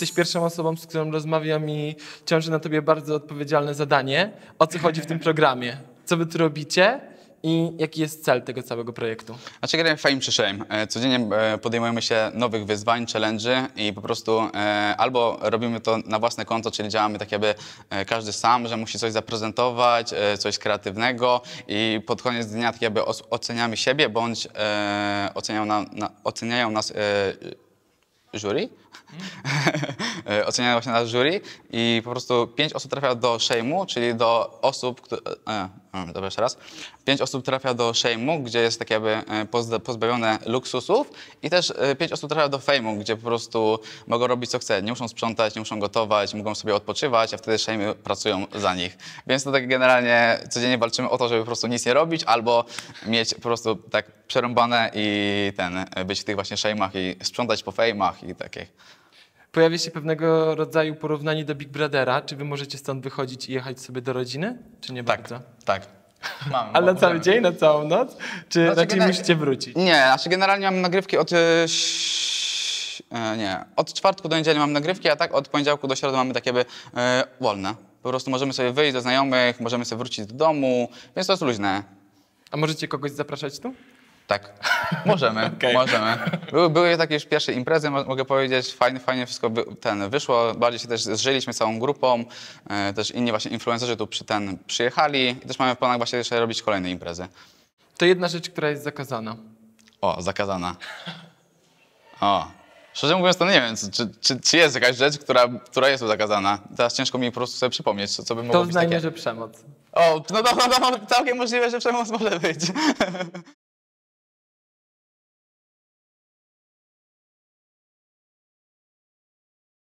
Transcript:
Jesteś pierwszą osobą, z którą rozmawiam i ciąży na tobie bardzo odpowiedzialne zadanie. O co chodzi w tym programie? Co wy tu robicie? i jaki jest cel tego całego projektu? Znaczy gramy w Fame czy Shame. E, codziennie e, podejmujemy się nowych wyzwań, challenge'y i po prostu e, albo robimy to na własne konto, czyli działamy tak jakby każdy sam, że musi coś zaprezentować, coś kreatywnego i pod koniec dnia tak jakby oceniamy siebie, bądź oceniają, na, na, oceniają nas jury, mm. E, oceniane właśnie nasz jury i po prostu pięć osób trafia do Sejmu, czyli do osób, które... E, e, dobra, jeszcze raz. Pięć osób trafia do Sejmu, gdzie jest tak jakby e, pozbawione luksusów i też e, pięć osób trafia do Fejmu, gdzie po prostu mogą robić co chcą. Nie muszą sprzątać, nie muszą gotować, mogą sobie odpoczywać, a wtedy Sejmy pracują za nich. Więc to tak generalnie codziennie walczymy o to, żeby po prostu nic nie robić albo mieć po prostu tak przerąbane i ten, e, być w tych właśnie szejmach i sprzątać po fejmach i takich. Pojawia się pewnego rodzaju porównanie do Big Brothera. Czy wy możecie stąd wychodzić i jechać sobie do rodziny, czy nie tak, bardzo? Tak, Mam, Ale na cały dzień, na całą noc? Czy znaczy, raczej musicie wrócić? Nie, znaczy generalnie mam nagrywki od... E, e, nie, od czwartku do niedzieli mam nagrywki, a tak od poniedziałku do środy mamy takie e, wolne. Po prostu możemy sobie wyjść do znajomych, możemy sobie wrócić do domu, więc to jest luźne. A możecie kogoś zapraszać tu? Tak, możemy, okay. możemy. Były, były takie już pierwsze imprezy, mogę powiedzieć, fajnie, fajnie wszystko ten wyszło, bardziej się też zżyliśmy całą grupą, e, też inni właśnie influencerzy tu przy, ten, przyjechali i też mamy w planach właśnie jeszcze robić kolejne imprezy. To jedna rzecz, która jest zakazana. O, zakazana. O, szczerze mówiąc to nie wiem, czy, czy, czy jest jakaś rzecz, która, która jest tu zakazana. Teraz ciężko mi po prostu sobie przypomnieć, co, co by mogło to być To znajmniej, że przemoc. O, no, no, no, no, całkiem możliwe, że przemoc może być.